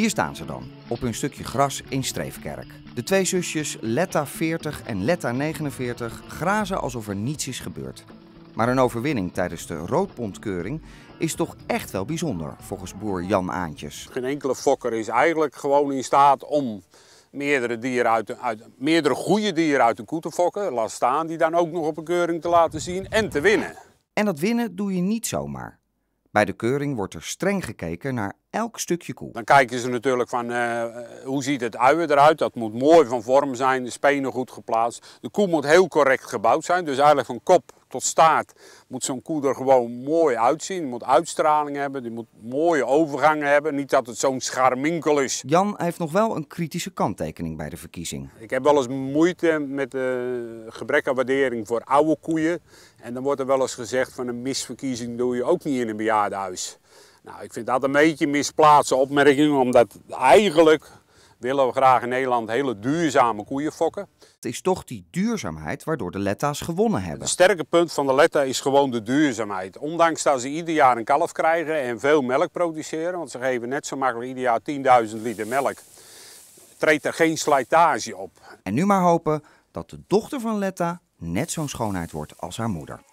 Hier staan ze dan, op hun stukje gras in Streefkerk. De twee zusjes Letta 40 en Letta 49 grazen alsof er niets is gebeurd. Maar een overwinning tijdens de roodpontkeuring is toch echt wel bijzonder, volgens boer Jan Aantjes. Geen enkele fokker is eigenlijk gewoon in staat om meerdere, dieren uit, uit, meerdere goede dieren uit de koe te fokken. Laat staan die dan ook nog op een keuring te laten zien en te winnen. En dat winnen doe je niet zomaar. Bij de keuring wordt er streng gekeken naar elk stukje koe. Dan kijken ze natuurlijk van eh, eh, hoe ziet het uien eruit. Dat moet mooi van vorm zijn, de spenen goed geplaatst. De koe moet heel correct gebouwd zijn. Dus eigenlijk van kop tot staart moet zo'n koe er gewoon mooi uitzien. moet uitstraling hebben, die moet mooie overgangen hebben. Niet dat het zo'n scharminkel is. Jan heeft nog wel een kritische kanttekening bij de verkiezing. Ik heb wel eens moeite met de eh, gebrek aan waardering voor oude koeien. En dan wordt er wel eens gezegd van een misverkiezing doe je ook niet in een bejaardenhuis. Nou, ik vind dat een beetje misplaatste opmerking, omdat eigenlijk willen we graag in Nederland hele duurzame koeien fokken. Het is toch die duurzaamheid waardoor de Letta's gewonnen hebben. Het sterke punt van de Letta is gewoon de duurzaamheid. Ondanks dat ze ieder jaar een kalf krijgen en veel melk produceren, want ze geven net zo makkelijk ieder jaar 10.000 liter melk, treedt er geen slijtage op. En nu maar hopen dat de dochter van Letta net zo'n schoonheid wordt als haar moeder.